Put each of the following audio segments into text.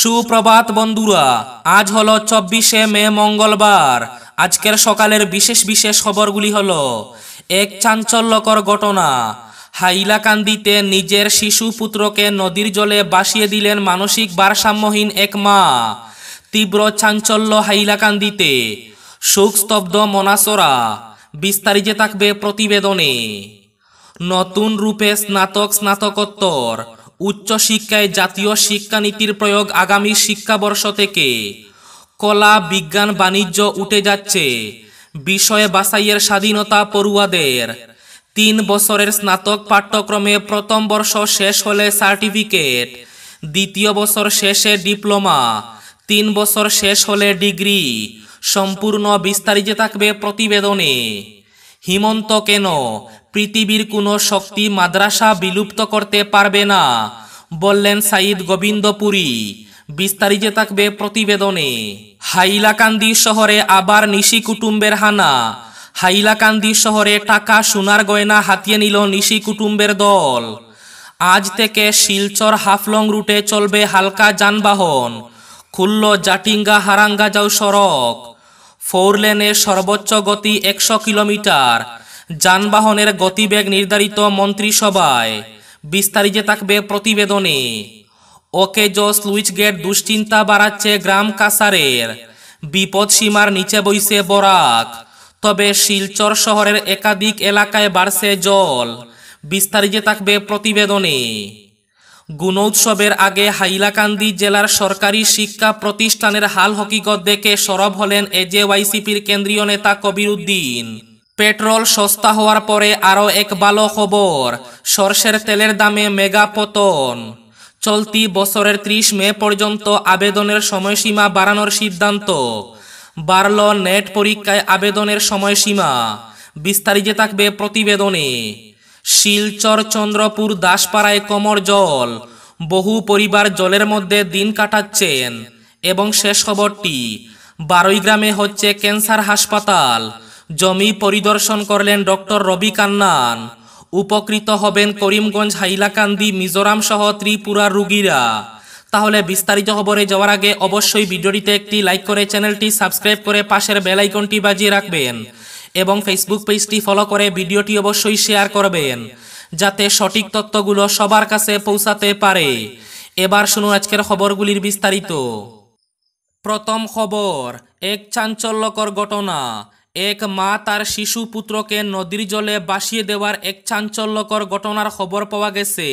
সুপ্রভাত বন্ধুরা আজ হলো চব্বিশে মে মঙ্গলবার আজকের সকালের বিশেষ বিশেষ খবরগুলি হল এক চাঞ্চল্যকর ঘটনা হাইলাকান্দিতে নিজের শিশু পুত্রকে নদীর জলে বাসিয়ে দিলেন মানসিক ভারসাম্যহীন এক মা তীব্র চাঞ্চল্য হাইলাকান্দিতে শোকস্তব্ধ মনাসরা বিস্তারিত থাকবে প্রতিবেদনে নতুন রূপে স্নাতক স্নাতকোত্তর উচ্চশিক্ষায় জাতীয় শিক্ষানীতির প্রয়োগ আগামী শিক্ষাবর্ষ থেকে কলা বিজ্ঞান বাণিজ্য উঠে যাচ্ছে বিষয়ে বাছাইয়ের স্বাধীনতা পড়ুয়াদের তিন বছরের স্নাতক পাঠ্যক্রমে প্রথম বর্ষ শেষ হলে সার্টিফিকেট দ্বিতীয় বছর শেষে ডিপ্লোমা তিন বছর শেষ হলে ডিগ্রি সম্পূর্ণ বিস্তারিত থাকবে প্রতিবেদনে হিমন্ত কেন পৃথিবীর কোনো শক্তি মাদ্রাসা বিলুপ্ত করতে পারবে না বললেন সাইদ গোবিন্দপুরী বিস্তারিত থাকবে প্রতিবেদনে হাইলাকান্দি শহরে আবার নিশি কুটুম্বের হানা হাইলাকান্দি শহরে টাকা সোনার গয়না হাতিয়ে নিল নিশি কুটুম্বের দল আজ থেকে শিলচর হাফলং রুটে চলবে হালকা যানবাহন খুলল জাটিঙ্গা হারাঙ্গা যাও সড়ক ফোর লেনের সর্বোচ্চ গতি একশো কিলোমিটার যানবাহনের গতিবেগ নির্ধারিত মন্ত্রিসভায় বিস্তারিত থাকবে প্রতিবেদনে ওকে জস লুইচ গেট দুশ্চিন্তা বাড়াচ্ছে গ্রাম কাসারের বিপদ সীমার নিচে বইছে বরাক তবে শিলচর শহরের একাধিক এলাকায় বাড়ছে জল বিস্তারিত থাকবে প্রতিবেদনে গুণোৎসবের আগে হাইলাকান্দি জেলার সরকারি শিক্ষা প্রতিষ্ঠানের হাল হকিকত দেখে সরব হলেন এজেওয়াইসিপির কেন্দ্রীয় নেতা কবির উদ্দিন পেট্রোল সস্তা হওয়ার পরে আরও এক ভালো খবর সর্ষের তেলের দামে মেগা পতন চলতি বছরের ত্রিশ মে পর্যন্ত আবেদনের সময়সীমা বাড়ানোর সিদ্ধান্ত বাড়ল নেট পরীক্ষায় আবেদনের সময়সীমা বিস্তারিত থাকবে প্রতিবেদনে শিলচর চন্দ্রপুর দাসপাড়ায় কমর জল বহু পরিবার জলের মধ্যে দিন কাটাচ্ছেন এবং শেষ খবরটি বারোই গ্রামে হচ্ছে ক্যান্সার হাসপাতাল জমি পরিদর্শন করলেন ডক্টর রবি কান্নান উপকৃত হবেন করিমগঞ্জ হাইলাকান্দি মিজোরাম সহ ত্রিপুরার রুগীরা তাহলে বিস্তারিত খবরে যাওয়ার আগে অবশ্যই ভিডিওটিতে একটি লাইক করে চ্যানেলটি সাবস্ক্রাইব করে পাশের বেলাইকনটি বাজিয়ে রাখবেন এবং ফেসবুক পেজটি ফলো করে ভিডিওটি অবশ্যই শেয়ার করবেন যাতে সঠিক তথ্যগুলো সবার কাছে পৌঁছাতে পারে এবার শুনুন আজকের খবরগুলির বিস্তারিত প্রথম খবর এক চাঞ্চল্যকর ঘটনা এক মা তার শিশু পুত্রকে নদীর জলে বাসিয়ে দেওয়ার এক চাঞ্চল্যকর ঘটনার খবর পাওয়া গেছে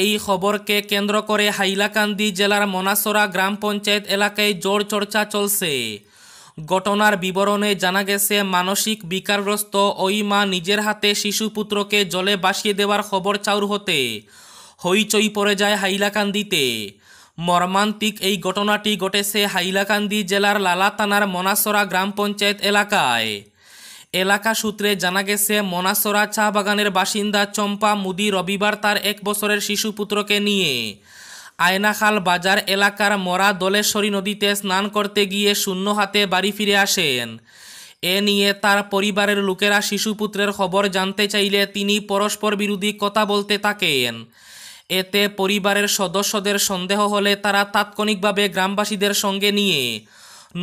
এই খবরকে কেন্দ্র করে হাইলাকান্দি জেলার মনাসরা গ্রাম পঞ্চায়েত এলাকায় জোর চর্চা চলছে ঘটনার বিবরণে জানা গেছে মানসিক বিকারগ্রস্ত ওই মা নিজের হাতে শিশু পুত্রকে জলে ভাসিয়ে দেওয়ার খবর চাউর হতে হইচই পড়ে যায় হাইলাকান্দিতে মর্মান্তিক এই ঘটনাটি ঘটেছে হাইলাকান্দি জেলার লালা থানার মনাসরা গ্রাম পঞ্চায়েত এলাকায় এলাকা সূত্রে জানা গেছে মনাসরা চা বাগানের বাসিন্দা চম্পা মুদি রবিবার তার এক বছরের শিশু পুত্রকে নিয়ে আয়নাখাল বাজার এলাকার মরা দলেশ্বরী নদীতে স্নান করতে গিয়ে শূন্য হাতে বাড়ি ফিরে আসেন এ নিয়ে তার পরিবারের লোকেরা শিশুপুত্রের খবর জানতে চাইলে তিনি পরস্পর বিরোধী কথা বলতে থাকেন এতে পরিবারের সদস্যদের সন্দেহ হলে তারা তাৎক্ষণিকভাবে গ্রামবাসীদের সঙ্গে নিয়ে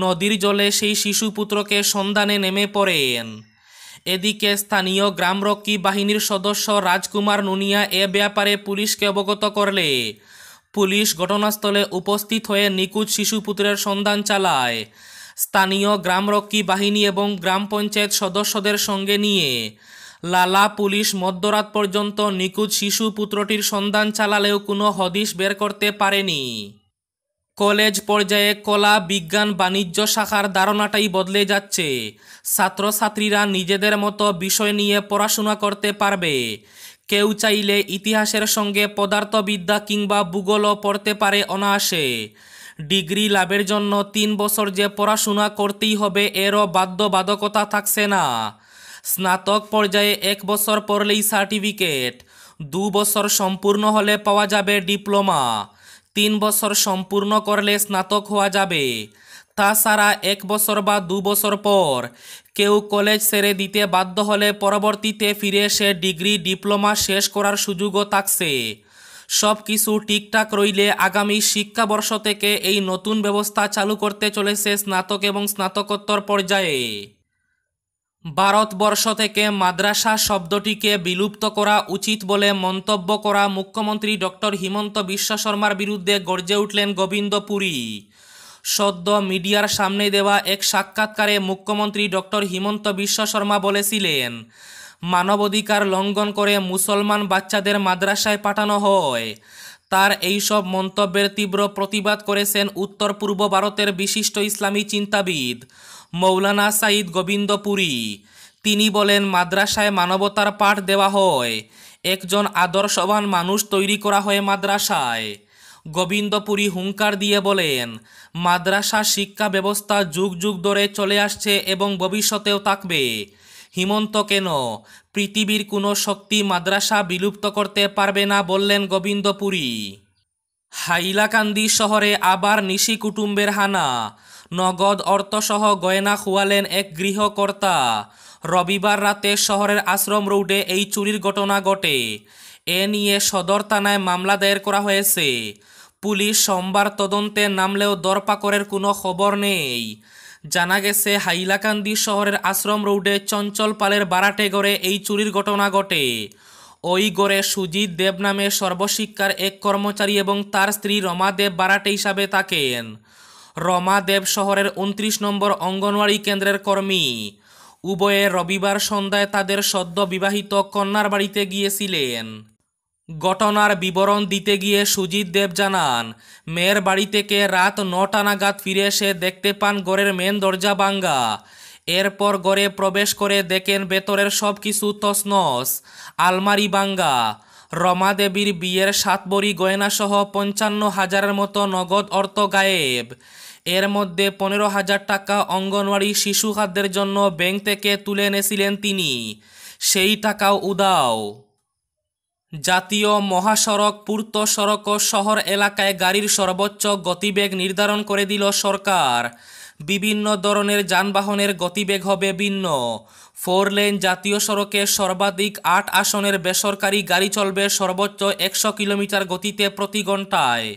নদীর জলে সেই শিশুপুত্রকে সন্ধানে নেমে পড়েন এদিকে স্থানীয় গ্রামরক্ষী বাহিনীর সদস্য রাজকুমার নুনিয়া এ ব্যাপারে পুলিশকে অবগত করলে পুলিশ ঘটনাস্থলে উপস্থিত হয়ে শিশু শিশুপুত্রের সন্ধান চালায় স্থানীয় গ্রামরক্ষী বাহিনী এবং গ্রাম পঞ্চায়েত সদস্যদের সঙ্গে নিয়ে লালা পুলিশ মধ্যরাত পর্যন্ত নিকুজ শিশু পুত্রটির সন্ধান চালালেও কোনো হদিশ বের করতে পারেনি কলেজ পর্যায়ে কলা বিজ্ঞান বাণিজ্য শাখার ধারণাটাই বদলে যাচ্ছে ছাত্রছাত্রীরা নিজেদের মতো বিষয় নিয়ে পড়াশোনা করতে পারবে কেউ চাইলে ইতিহাসের সঙ্গে পদার্থবিদ্যা কিংবা ভূগোলও পড়তে পারে অনায়াসে ডিগ্রি লাভের জন্য তিন বছর যে পড়াশোনা করতেই হবে এরও বাধ্যবাধকতা থাকছে না স্নাতক পর্যায়ে এক বছর পড়লেই সার্টিফিকেট দু বছর সম্পূর্ণ হলে পাওয়া যাবে ডিপ্লোমা তিন বছর সম্পূর্ণ করলে স্নাতক হওয়া যাবে তাছাড়া এক বছর বা দু বছর পর কেউ কলেজ ছেড়ে দিতে বাধ্য হলে পরবর্তীতে ফিরে সে ডিগ্রি ডিপ্লোমা শেষ করার সুযোগও থাকছে সব কিছু ঠিকঠাক রইলে আগামী শিক্ষাবর্ষ থেকে এই নতুন ব্যবস্থা চালু করতে চলেছে স্নাতক এবং স্নাতকোত্তর পর্যায়ে ভারতবর্ষ থেকে মাদ্রাসা শব্দটিকে বিলুপ্ত করা উচিত বলে মন্তব্য করা মুখ্যমন্ত্রী ডক্টর হিমন্ত বিশ্ব শর্মার বিরুদ্ধে গর্জে উঠলেন গোবিন্দ পুরী সদ্য মিডিয়ার সামনে দেওয়া এক সাক্ষাৎকারে মুখ্যমন্ত্রী ডক্টর হিমন্ত বিশ্ব শর্মা বলেছিলেন মানবাধিকার লঙ্ঘন করে মুসলমান বাচ্চাদের মাদ্রাসায় পাঠানো হয় তার এইসব মন্তব্যের তীব্র প্রতিবাদ করেছেন উত্তর পূর্ব ভারতের বিশিষ্ট ইসলামী চিন্তাবিদ মৌলানা সাঈদ গোবিন্দপুরী তিনি বলেন মাদ্রাসায় মানবতার পাঠ দেওয়া হয় একজন আদর্শবান মানুষ তৈরি করা হয় মাদ্রাসায় গোবিন্দপুরী হুঙ্কার দিয়ে বলেন মাদ্রাসা শিক্ষা ব্যবস্থা যুগ যুগ ধরে চলে আসছে এবং ভবিষ্যতেও থাকবে হিমন্ত কেন পৃথিবীর কোনো শক্তি মাদ্রাসা বিলুপ্ত করতে পারবে না বললেন গোবিন্দপুরী হাইলাকান্দি শহরে আবার নিশি কুটুম্বের হানা নগদ অর্থসহ গয়না খুয়ালেন এক গৃহকর্তা রবিবার রাতে শহরের আশ্রম রোডে এই চুরির ঘটনা ঘটে এ নিয়ে সদর থানায় মামলা দায়ের করা হয়েছে পুলিশ সোমবার তদন্তে নামলেও দরপাকরের কোনো খবর নেই জানা গেছে হাইলাকান্দি শহরের আশ্রম রোডে চঞ্চল পালের বারাটে গড়ে এই চুরির ঘটনা ঘটে ওই গড়ে সুজিত দেব নামে সর্বশিক্ষার এক কর্মচারী এবং তার স্ত্রী রমা দেব বারাটে হিসাবে থাকেন রমা দেব শহরের উনত্রিশ নম্বর অঙ্গনওয়াড়ি কেন্দ্রের কর্মী উভয়ে রবিবার সন্ধ্যায় তাদের সদ্য বিবাহিত কন্যার বাড়িতে গিয়েছিলেন ঘটনার বিবরণ দিতে গিয়ে সুজিত দেব জানান মেয়ের বাড়ি থেকে রাত নটা নাগাদ ফিরে এসে দেখতে পান গড়ের মেন দরজা বাঙ্গা এরপর গড়ে প্রবেশ করে দেখেন ভেতরের সব কিছু তসনস আলমারি বাঙ্গা রমা দেবীর বিয়ের সাতবরি গয়নাসহ পঞ্চান্ন হাজারের মতো নগদ অর্থ গায়েব এর মধ্যে পনেরো হাজার টাকা অঙ্গনওয়াড়ি শিশু খাদ্যের জন্য ব্যাংক থেকে তুলে এনেছিলেন তিনি সেই টাকাও উদাও জাতীয় মহাসড়ক পূর্ত সড়ক ও শহর এলাকায় গাড়ির সর্বোচ্চ গতিবেগ নির্ধারণ করে দিল সরকার বিভিন্ন ধরনের যানবাহনের গতিবেগ হবে ভিন্ন ফোর লেন জাতীয় সড়কে সর্বাধিক আট আসনের বেসরকারি গাড়ি চলবে সর্বোচ্চ একশো কিলোমিটার গতিতে প্রতি ঘন্টায়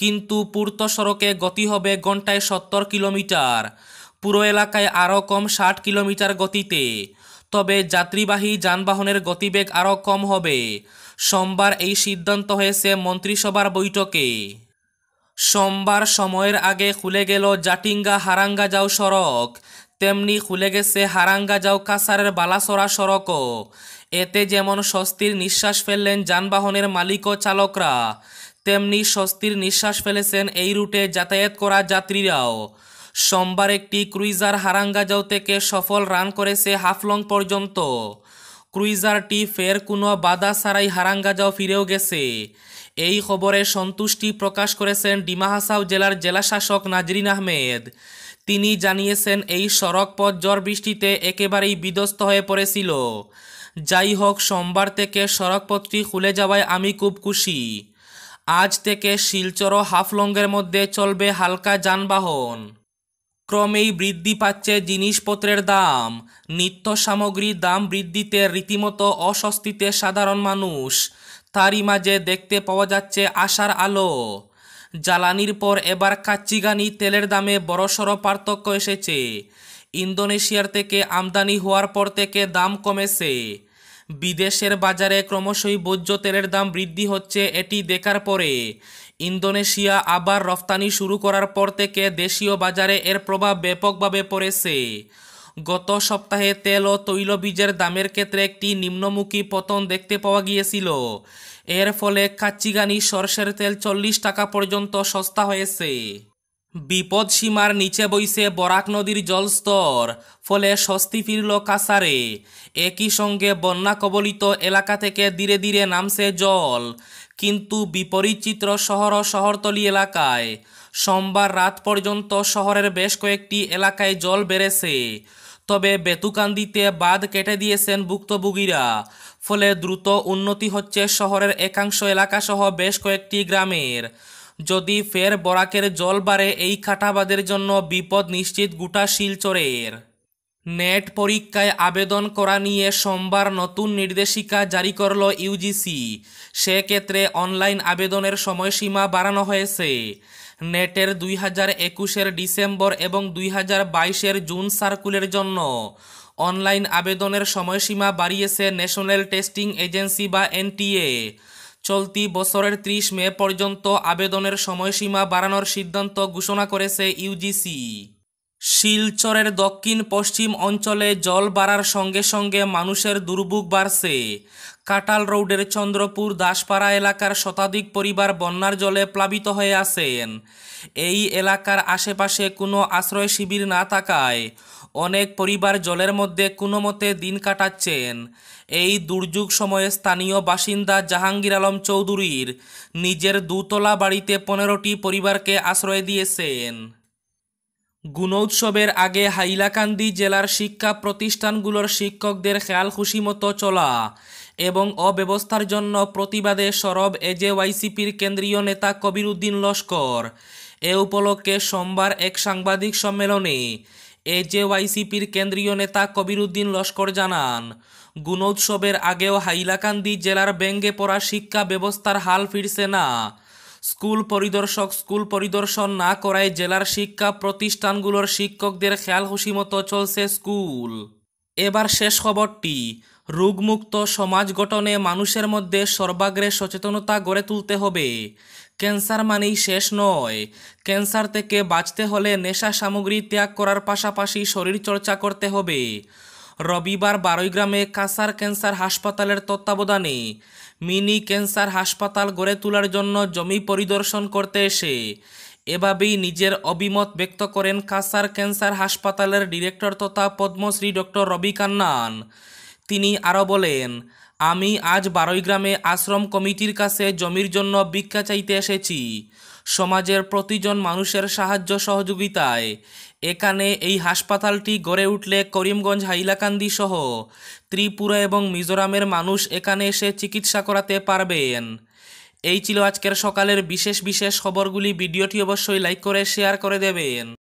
কিন্তু পূর্ত সড়কে গতি হবে ঘন্টায় সত্তর কিলোমিটার পুরো এলাকায় আরও কম ষাট কিলোমিটার গতিতে তবে যাত্রীবাহী যানবাহনের গতিবেগ আরও কম হবে সোমবার এই সিদ্ধান্ত হয়েছে মন্ত্রিসভার বৈঠকে সোমবার সময়ের আগে খুলে গেল জাটিঙ্গা হারাঙ্গাজাও সড়ক তেমনি খুলে গেছে যাও কাসারের বালাসরা সড়কও এতে যেমন স্বস্তির নিঃশ্বাস ফেললেন যানবাহনের মালিক ও চালকরা তেমনি স্বস্তির নিঃশ্বাস ফেলেছেন এই রুটে যাতায়াত করা যাত্রীরাও সোমবার একটি ক্রুইজার হারাঙ্গাজাও থেকে সফল রান করেছে হাফলং পর্যন্ত ক্রুইজারটি ফের কোনো বাধা ছাড়াই হারাঙ্গাজাও ফিরেও গেছে এই খবরে সন্তুষ্টি প্রকাশ করেছেন ডিমাহাসাও জেলার জেলাশাসক নাজরিন আহমেদ তিনি জানিয়েছেন এই সড়ক পথ ঝড় বৃষ্টিতে একেবারেই বিধ্বস্ত হয়ে পড়েছিল যাই হোক সোমবার থেকে সড়কপথটি খুলে যাওয়ায় আমি খুব খুশি আজ থেকে শিলচর ও হাফলংয়ের মধ্যে চলবে হালকা যানবাহন ক্রমেই বৃদ্ধি পাচ্ছে জিনিসপত্রের দাম নিত্য সামগ্রীর দাম বৃদ্ধিতে রীতিমতো অস্বস্তিতে সাধারণ মানুষ তারই মাঝে দেখতে পাওয়া যাচ্ছে আশার আলো জ্বালানির পর এবার কাচ্চিগানি তেলের দামে বড়সড় পার্থক্য এসেছে ইন্দোনেশিয়ার থেকে আমদানি হওয়ার পর থেকে দাম কমেছে বিদেশের বাজারে ক্রমশই বৈজ্য তেলের দাম বৃদ্ধি হচ্ছে এটি দেখার পরে ইন্দোনেশিয়া আবার রফতানি শুরু করার পর থেকে দেশীয় বাজারে এর প্রভাব ব্যাপকভাবে পড়েছে গত সপ্তাহে তেল ও তৈলবীজের দামের ক্ষেত্রে একটি নিম্নমুখী পতন দেখতে পাওয়া গিয়েছিল এর ফলে কাচ্চিগানি সর্ষের তেল চল্লিশ টাকা পর্যন্ত সস্তা হয়েছে বিপদ সীমার নিচে বইছে বরাক নদীর জলস্তর ফলে স্বস্তি ফিরল কাসারে একই সঙ্গে বন্যা কবলিত এলাকা থেকে ধীরে ধীরে নামছে জল কিন্তু বিপরীত চিত্র শহর ও শহরতলি এলাকায় সোমবার রাত পর্যন্ত শহরের বেশ কয়েকটি এলাকায় জল বেড়েছে তবে বেতুকান্দিতে বাঁধ কেটে দিয়েছেন ভুক্তভোগীরা ফলে দ্রুত উন্নতি হচ্ছে শহরের একাংশ এলাকাসহ বেশ কয়েকটি গ্রামের যদি ফের বরাকের জল বাড়ে এই খাটাবাদের জন্য বিপদ নিশ্চিত গোটা শিলচরের নেট পরীক্ষায় আবেদন করা নিয়ে সোমবার নতুন নির্দেশিকা জারি করল ইউজিসি সেক্ষেত্রে অনলাইন আবেদনের সময়সীমা বাড়ানো হয়েছে নেটের দুই হাজার একুশের ডিসেম্বর এবং দুই হাজার বাইশের জুন সার্কুলের জন্য অনলাইন আবেদনের সময়সীমা বাড়িয়েছে ন্যাশনাল টেস্টিং এজেন্সি বা এনটিএ চলতি বছরের ত্রিশ মে পর্যন্ত আবেদনের সময়সীমা বাড়ানোর সিদ্ধান্ত ঘোষণা করেছে ইউজিসি শিলচরের দক্ষিণ পশ্চিম অঞ্চলে জল বাড়ার সঙ্গে সঙ্গে মানুষের দুর্ভোগ বাড়ছে কাটাল রোডের চন্দ্রপুর দাসপাড়া এলাকার শতাধিক পরিবার বন্যার জলে প্লাবিত হয়ে আছেন এই এলাকার আশেপাশে কোনো আশ্রয় শিবির না থাকায় অনেক পরিবার জলের মধ্যে কোনো মতে দিন কাটাচ্ছেন এই দুর্যোগ সময়ে স্থানীয় বাসিন্দা জাহাঙ্গীর আলম চৌধুরীর নিজের দুতলা বাড়িতে পনেরোটি পরিবারকে আশ্রয় দিয়েছেন গুণোৎসবের আগে হাইলাকান্দি জেলার শিক্ষা প্রতিষ্ঠানগুলোর শিক্ষকদের খেয়াল খুশি মতো চলা এবং অব্যবস্থার জন্য প্রতিবাদে সরব এজেওয়াইসিপির কেন্দ্রীয় নেতা কবির উদ্দিন লস্কর এ উপলক্ষে সোমবার এক সাংবাদিক সম্মেলনে এজেওয়াইসিপির কেন্দ্রীয় নেতা কবির উদ্দিন লস্কর জানান গুণোৎসবের আগেও হাইলাকান্দি জেলার ব্যঙ্গে পড়া শিক্ষা ব্যবস্থার হাল ফিরছে না স্কুল পরিদর্শক স্কুল পরিদর্শন না করায় জেলার শিক্ষা প্রতিষ্ঠানগুলোর শিক্ষকদের খেয়াল মতো চলছে স্কুল এবার শেষ খবরটি রোগমুক্ত সমাজ গঠনে মানুষের মধ্যে সর্বাগ্রে সচেতনতা গড়ে তুলতে হবে ক্যান্সার মানেই শেষ নয় ক্যান্সার থেকে বাঁচতে হলে নেশা সামগ্রী ত্যাগ করার পাশাপাশি শরীরচর্চা করতে হবে রবিবার বারৈগ্রামে কাসার ক্যান্সার হাসপাতালের তত্ত্বাবধানে মিনি ক্যান্সার হাসপাতাল গড়ে তোলার জন্য জমি পরিদর্শন করতে এসে এভাবেই নিজের অভিমত ব্যক্ত করেন কাসার ক্যান্সার হাসপাতালের ডিরেক্টর তথা পদ্মশ্রী ডক্টর রবি কান্নান তিনি আরও বলেন আমি আজ বারৈগ্রামে আশ্রম কমিটির কাছে জমির জন্য ভিক্ষা চাইতে এসেছি সমাজের প্রতিজন মানুষের সাহায্য সহযোগিতায় এখানে এই হাসপাতালটি গড়ে উঠলে করিমগঞ্জ হাইলাকান্দি সহ ত্রিপুরা এবং মিজোরামের মানুষ এখানে এসে চিকিৎসা করাতে পারবেন এই ছিল আজকের সকালের বিশেষ বিশেষ খবরগুলি ভিডিওটি অবশ্যই লাইক করে শেয়ার করে দেবেন